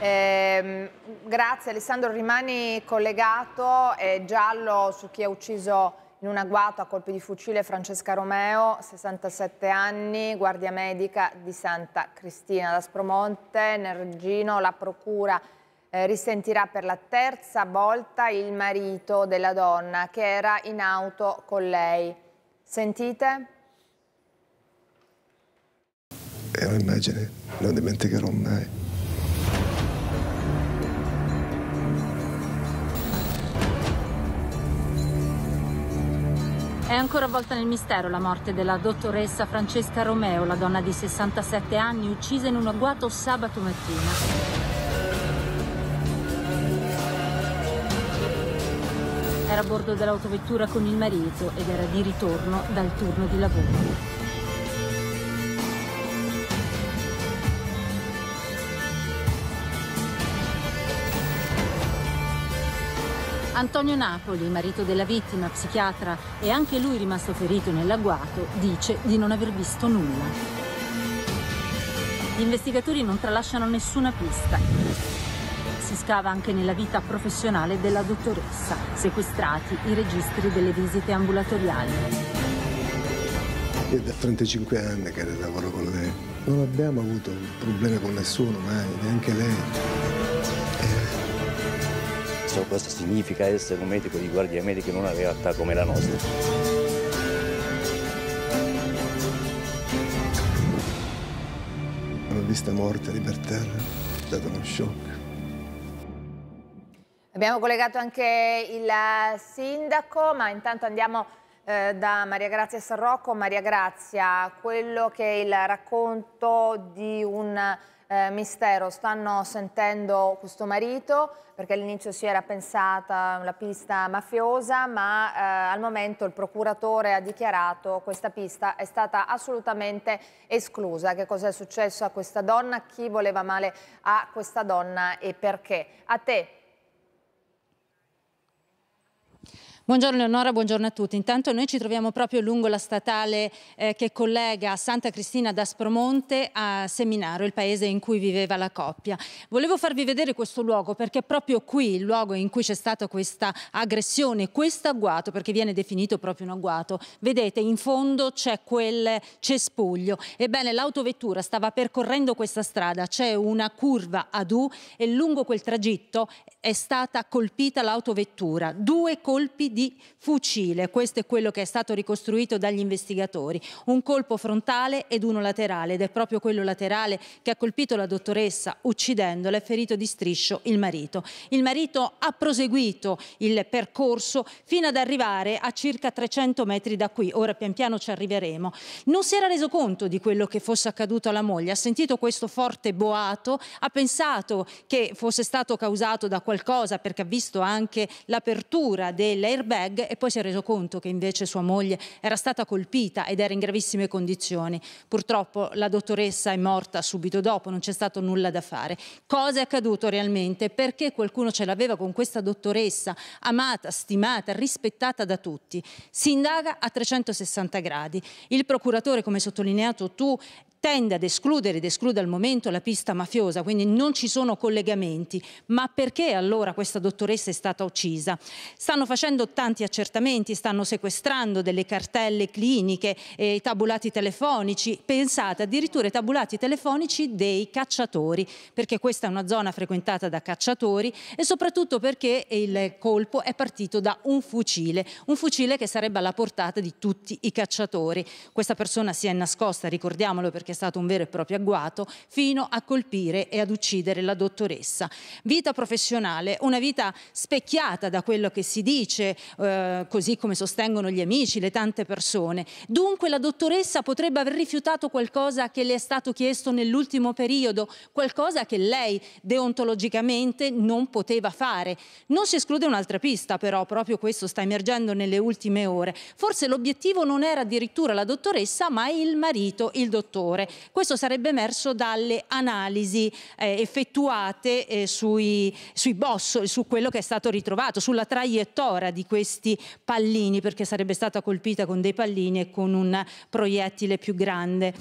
Eh, grazie Alessandro, rimani collegato, è giallo su chi ha ucciso in un agguato a colpi di fucile Francesca Romeo, 67 anni, guardia medica di Santa Cristina. Da Spromonte, nel Regino, la procura eh, risentirà per la terza volta il marito della donna che era in auto con lei. Sentite? È un'immagine, non dimenticherò mai. È ancora avvolta nel mistero la morte della dottoressa Francesca Romeo, la donna di 67 anni uccisa in un agguato sabato mattina. Era a bordo dell'autovettura con il marito ed era di ritorno dal turno di lavoro. Antonio Napoli, marito della vittima, psichiatra e anche lui rimasto ferito nell'agguato, dice di non aver visto nulla. Gli investigatori non tralasciano nessuna pista. Si scava anche nella vita professionale della dottoressa, sequestrati i registri delle visite ambulatoriali. Io da 35 anni che lavoro con lei. Non abbiamo avuto problemi con nessuno mai, neanche lei cosa, cioè, cosa significa essere un medico di guardia medica in una realtà come la nostra. L'ho vista morta lì per terra, è stato uno shock. Abbiamo collegato anche il eh, sindaco, ma intanto andiamo eh, da Maria Grazia Sarrocco. Maria Grazia, quello che è il racconto di un eh, mistero, stanno sentendo questo marito perché all'inizio si era pensata una pista mafiosa ma eh, al momento il procuratore ha dichiarato che questa pista è stata assolutamente esclusa. Che cosa è successo a questa donna, chi voleva male a questa donna e perché? A te Buongiorno Leonora, buongiorno a tutti. Intanto noi ci troviamo proprio lungo la statale eh, che collega Santa Cristina d'Aspromonte a Seminaro, il paese in cui viveva la coppia. Volevo farvi vedere questo luogo perché è proprio qui, il luogo in cui c'è stata questa aggressione, questo agguato, perché viene definito proprio un agguato, vedete in fondo c'è quel cespuglio. Ebbene, l'autovettura stava percorrendo questa strada, c'è una curva ad U e lungo quel tragitto è stata colpita l'autovettura. Due colpi di di fucile. Questo è quello che è stato ricostruito dagli investigatori. Un colpo frontale ed uno laterale ed è proprio quello laterale che ha colpito la dottoressa uccidendola e ferito di striscio il marito. Il marito ha proseguito il percorso fino ad arrivare a circa 300 metri da qui. Ora pian piano ci arriveremo. Non si era reso conto di quello che fosse accaduto alla moglie. Ha sentito questo forte boato, ha pensato che fosse stato causato da qualcosa perché ha visto anche l'apertura dell'erba airbag e poi si è reso conto che invece sua moglie era stata colpita ed era in gravissime condizioni. Purtroppo la dottoressa è morta subito dopo, non c'è stato nulla da fare. Cosa è accaduto realmente? Perché qualcuno ce l'aveva con questa dottoressa amata, stimata, rispettata da tutti? Si indaga a 360 gradi. Il procuratore, come sottolineato tu, tende ad escludere ed esclude al momento la pista mafiosa, quindi non ci sono collegamenti. Ma perché allora questa dottoressa è stata uccisa? Stanno facendo importanti accertamenti, stanno sequestrando delle cartelle cliniche, eh, i tabulati telefonici, pensate addirittura i tabulati telefonici dei cacciatori, perché questa è una zona frequentata da cacciatori e soprattutto perché il colpo è partito da un fucile, un fucile che sarebbe alla portata di tutti i cacciatori. Questa persona si è nascosta, ricordiamolo perché è stato un vero e proprio agguato, fino a colpire e ad uccidere la dottoressa. Vita professionale, una vita specchiata da quello che si dice, eh, così come sostengono gli amici, le tante persone. Dunque la dottoressa potrebbe aver rifiutato qualcosa che le è stato chiesto nell'ultimo periodo, qualcosa che lei deontologicamente non poteva fare. Non si esclude un'altra pista però, proprio questo sta emergendo nelle ultime ore. Forse l'obiettivo non era addirittura la dottoressa ma il marito, il dottore. Questo sarebbe emerso dalle analisi eh, effettuate eh, sui, sui boss, su quello che è stato ritrovato, sulla traiettoria di questi pallini perché sarebbe stata colpita con dei pallini e con un proiettile più grande.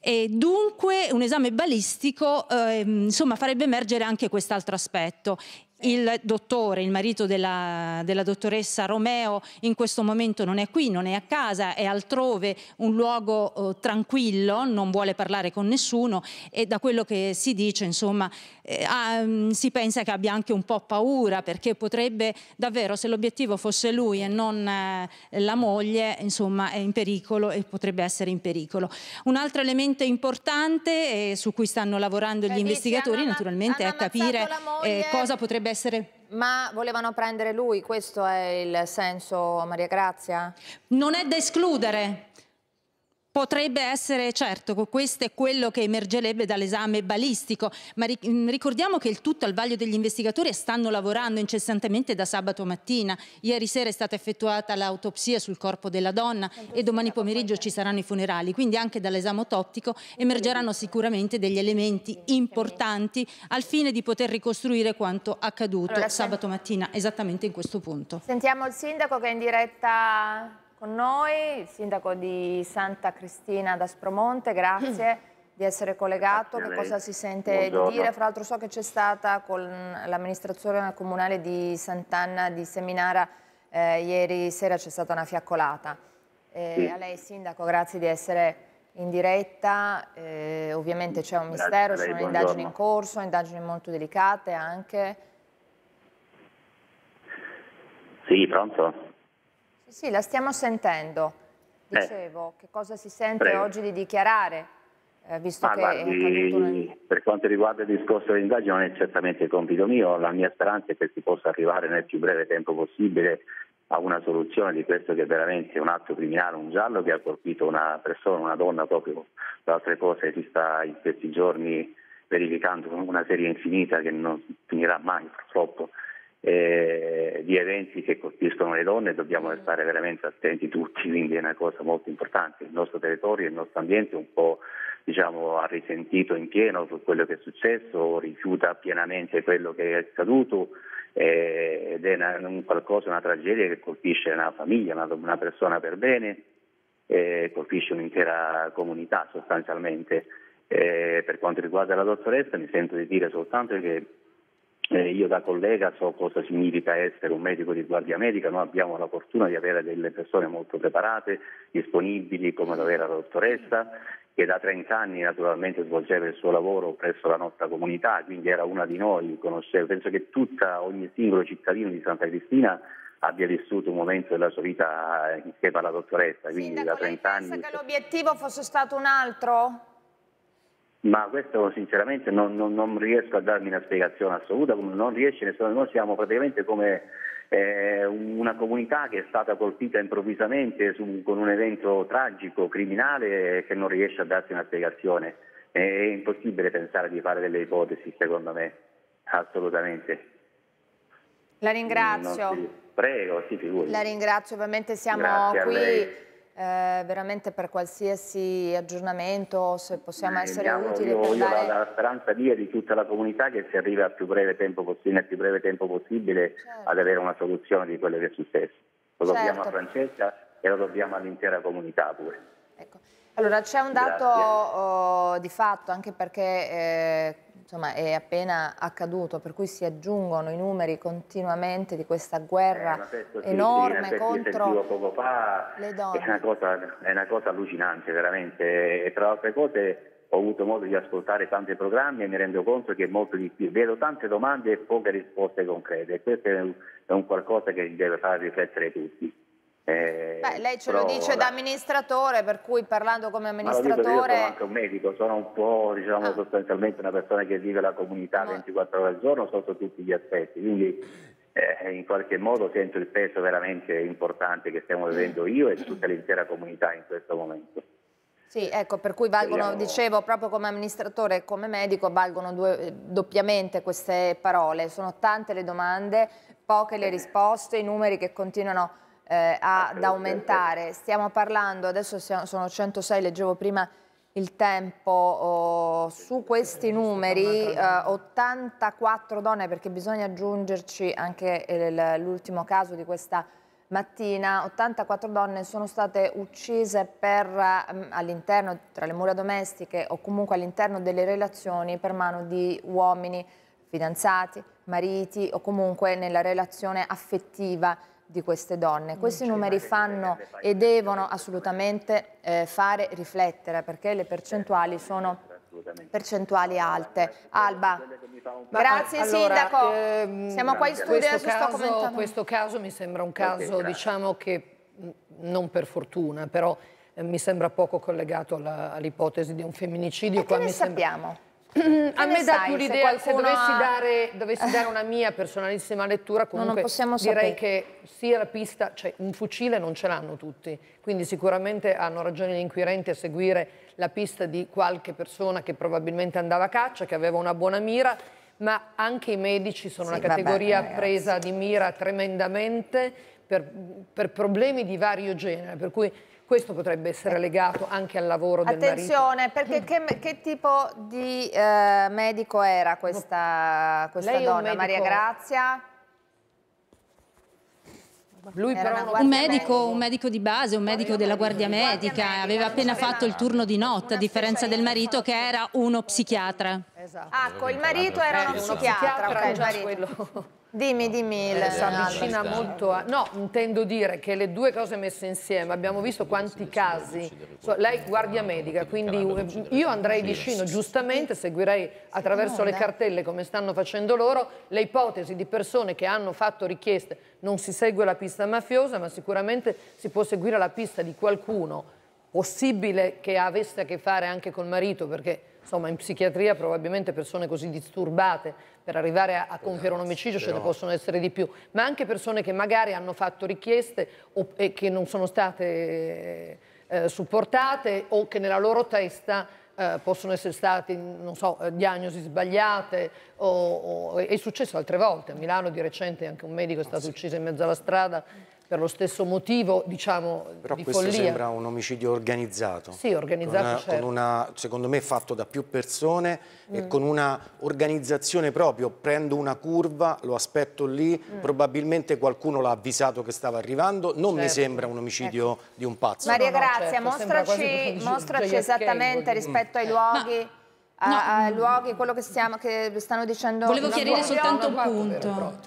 E dunque un esame balistico eh, insomma, farebbe emergere anche quest'altro aspetto il dottore, il marito della, della, dottoressa Romeo in questo momento non è qui, non è a casa, è altrove, un luogo eh, tranquillo, non vuole parlare con nessuno e da quello che si dice insomma eh, ah, si pensa che abbia anche un po' paura perché potrebbe davvero se l'obiettivo fosse lui e non eh, la moglie insomma è in pericolo e potrebbe essere in pericolo. Un altro elemento importante eh, su cui stanno lavorando gli investigatori dice, naturalmente è capire eh, cosa potrebbe essere essere. Ma volevano prendere lui, questo è il senso, Maria Grazia? Non è da escludere. Potrebbe essere, certo, questo è quello che emergerebbe dall'esame balistico, ma mm, ricordiamo che il tutto al vaglio degli investigatori stanno lavorando incessantemente da sabato mattina. Ieri sera è stata effettuata l'autopsia sul corpo della donna e domani pomeriggio ci saranno i funerali, quindi anche dall'esame autoptico emergeranno sicuramente degli elementi importanti al fine di poter ricostruire quanto accaduto allora, sabato mattina esattamente in questo punto. Sentiamo il sindaco che è in diretta con noi, il sindaco di Santa Cristina d'Aspromonte, grazie mm. di essere collegato, che cosa si sente Buongiorno. di dire? Fra l'altro so che c'è stata con l'amministrazione comunale di Sant'Anna di Seminara, eh, ieri sera c'è stata una fiaccolata. Eh, sì. A lei sindaco, grazie di essere in diretta, eh, ovviamente c'è un mistero, sono Buongiorno. indagini in corso, indagini molto delicate anche. Sì, pronto? Sì, la stiamo sentendo. Eh, Dicevo, eh, che cosa si sente prego. oggi di dichiarare? Eh, visto Ma che guardi, nel... Per quanto riguarda il discorso dell'indagine non è certamente compito mio, la mia speranza è che si possa arrivare nel più breve tempo possibile a una soluzione di questo che è veramente un atto criminale, un giallo che ha colpito una persona, una donna proprio Tra altre cose, si sta in questi giorni verificando una serie infinita che non finirà mai purtroppo eh, di eventi che colpiscono le donne dobbiamo stare veramente attenti tutti, quindi è una cosa molto importante. Il nostro territorio, il nostro ambiente un po' diciamo, ha risentito in pieno su quello che è successo, rifiuta pienamente quello che è accaduto eh, ed è una, un qualcosa, una tragedia che colpisce una famiglia, una, una persona per bene, eh, colpisce un'intera comunità sostanzialmente. Eh, per quanto riguarda la dottoressa mi sento di dire soltanto che eh, io da collega so cosa significa essere un medico di guardia medica, noi abbiamo la fortuna di avere delle persone molto preparate, disponibili come la vera dottoressa, che da 30 anni naturalmente svolgeva il suo lavoro presso la nostra comunità, quindi era una di noi, conosceva. penso che tutta, ogni singolo cittadino di Santa Cristina abbia vissuto un momento della sua vita insieme alla dottoressa. Quindi Sindaco, da 30 anni... pensa che l'obiettivo fosse stato un altro? ma questo sinceramente non, non, non, riesco a darmi una spiegazione assoluta, non riesce nessuno, noi siamo praticamente come eh, una comunità che è stata colpita improvvisamente su, con un evento tragico, criminale, che non riesce a darsi una spiegazione. È impossibile pensare di fare delle ipotesi, secondo me, assolutamente. La ringrazio. Mm, Prego, si figuri. La ringrazio, ovviamente siamo Grazie qui eh, veramente per qualsiasi aggiornamento, se possiamo essere abbiamo, utili. Io, per io dare... la, la speranza mia di tutta la comunità che si arriva più possibile, nel più breve tempo possibile certo. ad avere una soluzione di quello che è successo. Lo certo. dobbiamo a certo. Francesca e lo dobbiamo all'intera comunità pure. Ecco. Allora c'è un dato oh, di fatto, anche perché eh, insomma, è appena accaduto, per cui si aggiungono i numeri continuamente di questa guerra eh, sì, enorme sì, contro poco fa, le donne. È una, cosa, è una, cosa, allucinante veramente, e tra le altre cose ho avuto modo di ascoltare tanti programmi e mi rendo conto che è molto più. vedo tante domande e poche risposte concrete, questo è un, è un qualcosa che deve far riflettere tutti. Eh, Beh, lei ce Però, lo dice da amministratore, per cui parlando come amministratore... io sono anche un medico, sono un po', diciamo, ah. sostanzialmente una persona che vive la comunità no. 24 ore al giorno sotto tutti gli aspetti, quindi eh, in qualche modo sento il peso veramente importante che stiamo vivendo mm. io e tutta l'intera comunità in questo momento. Sì, ecco, per cui valgono, Speriamo... dicevo, proprio come amministratore e come medico, valgono due, doppiamente queste parole. Sono tante le domande, poche le eh. risposte, i numeri che continuano eh, ad ah, aumentare. Stiamo parlando, adesso siamo, sono 106, leggevo prima il tempo, oh, su questi numeri eh, 84 donne, perché bisogna aggiungerci anche eh, l'ultimo caso di questa mattina, 84 donne sono state uccise mm, all'interno, tra le mura domestiche o comunque all'interno delle relazioni per mano di uomini fidanzati, mariti o comunque nella relazione affettiva di queste donne. Mm, Questi numeri fanno e devono assolutamente eh, fare riflettere perché le percentuali certo, sono certo, percentuali alte. Alba, Ma, grazie allora, Sindaco, ehm, siamo qua in studio questo caso, questo caso mi sembra un caso okay, diciamo che mm, non per fortuna però eh, mi sembra poco collegato all'ipotesi di un femminicidio. E qua ne sappiamo? Sembra... Mm, a me dà più l'idea, se, se dovessi, dare, dovessi, dare, una mia personalissima lettura, comunque no, direi che sia la pista, cioè un fucile non ce l'hanno tutti, quindi sicuramente hanno ragione gli inquirenti a seguire la pista di qualche persona che probabilmente andava a caccia, che aveva una buona mira, ma anche i medici sono sì, una categoria vabbè, presa di mira tremendamente per, per problemi di vario genere, per cui questo potrebbe essere legato anche al lavoro Attenzione, del Attenzione, perché che, che, tipo di eh, medico era questa, questa donna, medico... Maria Grazia? Lui però un medico, un medico, di base, un medico della guardia medica, aveva appena fatto il turno di notte, a differenza del marito che era uno psichiatra. Esatto. Ecco, il marito era uno esatto. psichiatra, ok, il marito. Dimmi, dimmi. Eh, eh si avvicina molto a... No, intendo dire che le due cose messe insieme, abbiamo visto quanti casi. lei guardia medica, quindi io andrei vicino, giustamente seguirei attraverso le cartelle come stanno facendo loro, le ipotesi di persone che hanno fatto richieste. Non si segue la pista mafiosa, ma sicuramente si può seguire la pista di qualcuno, possibile che avesse a che fare anche col marito, perché insomma, in psichiatria probabilmente persone così disturbate per arrivare a, a compiere un omicidio ce ne possono essere di più, ma anche persone che magari hanno fatto richieste o, e che non sono state eh, eh supportate o che nella loro testa eh, possono essere state, non so, eh, diagnosi sbagliate o, o, è successo altre volte. A Milano di recente anche un medico è ah, stato ucciso in mezzo alla strada per lo stesso motivo diciamo, Però di questo follia. sembra un omicidio organizzato. Sì, organizzato, con, certo. con una, Secondo me fatto da più persone mm. e con una organizzazione proprio. Prendo una curva, lo aspetto lì, mm. probabilmente qualcuno l'ha avvisato che stava arrivando. Non certo. mi sembra un omicidio ecco. di un pazzo. Maria no, no, Grazia, certo. mostraci, mostraci esattamente cable. rispetto ai eh, luoghi... No. A, a luoghi, quello che, stiamo, che stanno dicendo... Volevo chiarire soltanto un punto.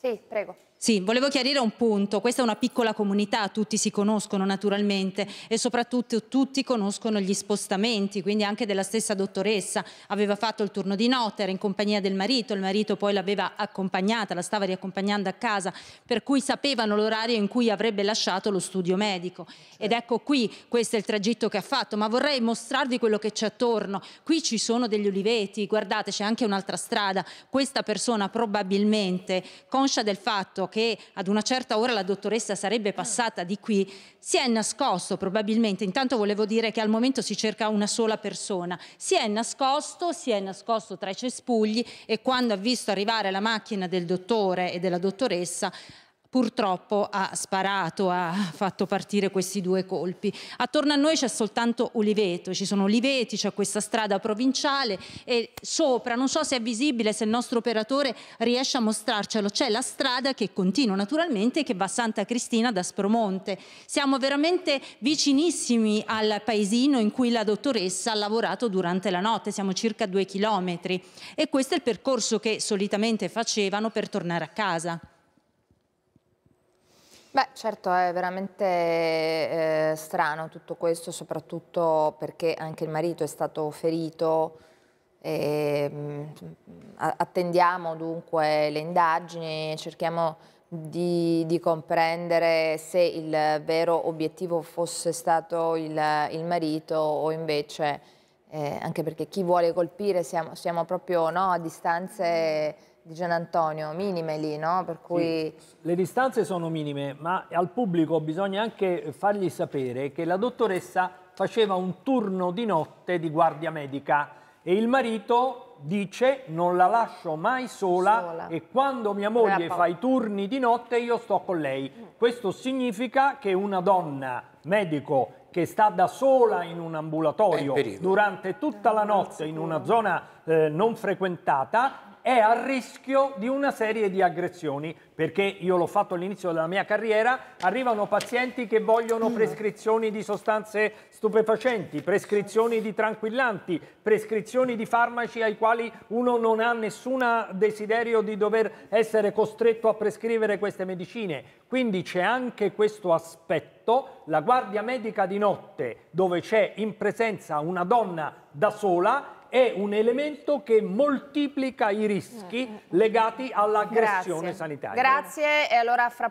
Sì, prego. Sì, volevo chiarire un punto, questa è una piccola comunità, tutti si conoscono naturalmente e soprattutto tutti conoscono gli spostamenti, quindi anche della stessa dottoressa aveva fatto il turno di notte, era in compagnia del marito, il marito poi l'aveva accompagnata, la stava riaccompagnando a casa, per cui sapevano l'orario in cui avrebbe lasciato lo studio medico. Certo. Ed ecco qui, questo è il tragitto che ha fatto, ma vorrei mostrarvi quello che c'è attorno. Qui ci sono degli uliveti, guardate c'è anche un'altra strada, questa persona probabilmente, conscia del fatto che ad una certa ora la dottoressa sarebbe ah. passata di qui, si è nascosto probabilmente, intanto volevo dire che al momento si cerca una sola persona, si è nascosto, si è nascosto tra i cespugli e quando ha visto arrivare la macchina del dottore e della dottoressa purtroppo ha sparato, ha fatto partire questi due colpi. Attorno a noi c'è soltanto Oliveto, ci sono Oliveti, c'è questa strada provinciale e sopra, non so se è visibile, se il nostro operatore riesce a mostrarcelo, c'è la strada che continua naturalmente che va a Santa Cristina da Spromonte. Siamo veramente vicinissimi al paesino in cui la dottoressa ha lavorato durante la notte, siamo circa due chilometri e questo è il percorso che solitamente facevano per tornare a casa. Beh, certo, è veramente eh, strano tutto questo, soprattutto perché anche il marito è stato ferito. E, ehm, mh, attendiamo dunque le indagini, cerchiamo di, di, comprendere se il vero obiettivo fosse stato il, il marito o invece, eh, anche perché chi vuole colpire siamo, siamo proprio no, a distanze di Gian Antonio, minime lì, no? Per cui... Sì. Le distanze sono minime, ma al pubblico bisogna anche fargli sapere che la dottoressa faceva un turno di notte di guardia medica e il marito dice non la lascio mai sola, sola. e quando mia moglie fa i turni di notte io sto con lei. Questo significa che una donna, medico, che sta da sola in un ambulatorio durante tutta la eh, notte in una zona eh, non frequentata è a rischio di una serie di aggressioni, perché io l'ho fatto all'inizio della mia carriera, arrivano pazienti che vogliono mm. prescrizioni di sostanze stupefacenti, prescrizioni di tranquillanti, prescrizioni di farmaci ai quali uno non ha nessun desiderio di dover essere costretto a prescrivere queste medicine. Quindi c'è anche questo aspetto, la guardia medica di notte dove c'è in presenza una donna da sola è un elemento che moltiplica i rischi eh, eh, legati all'aggressione sanitaria. Grazie e allora fra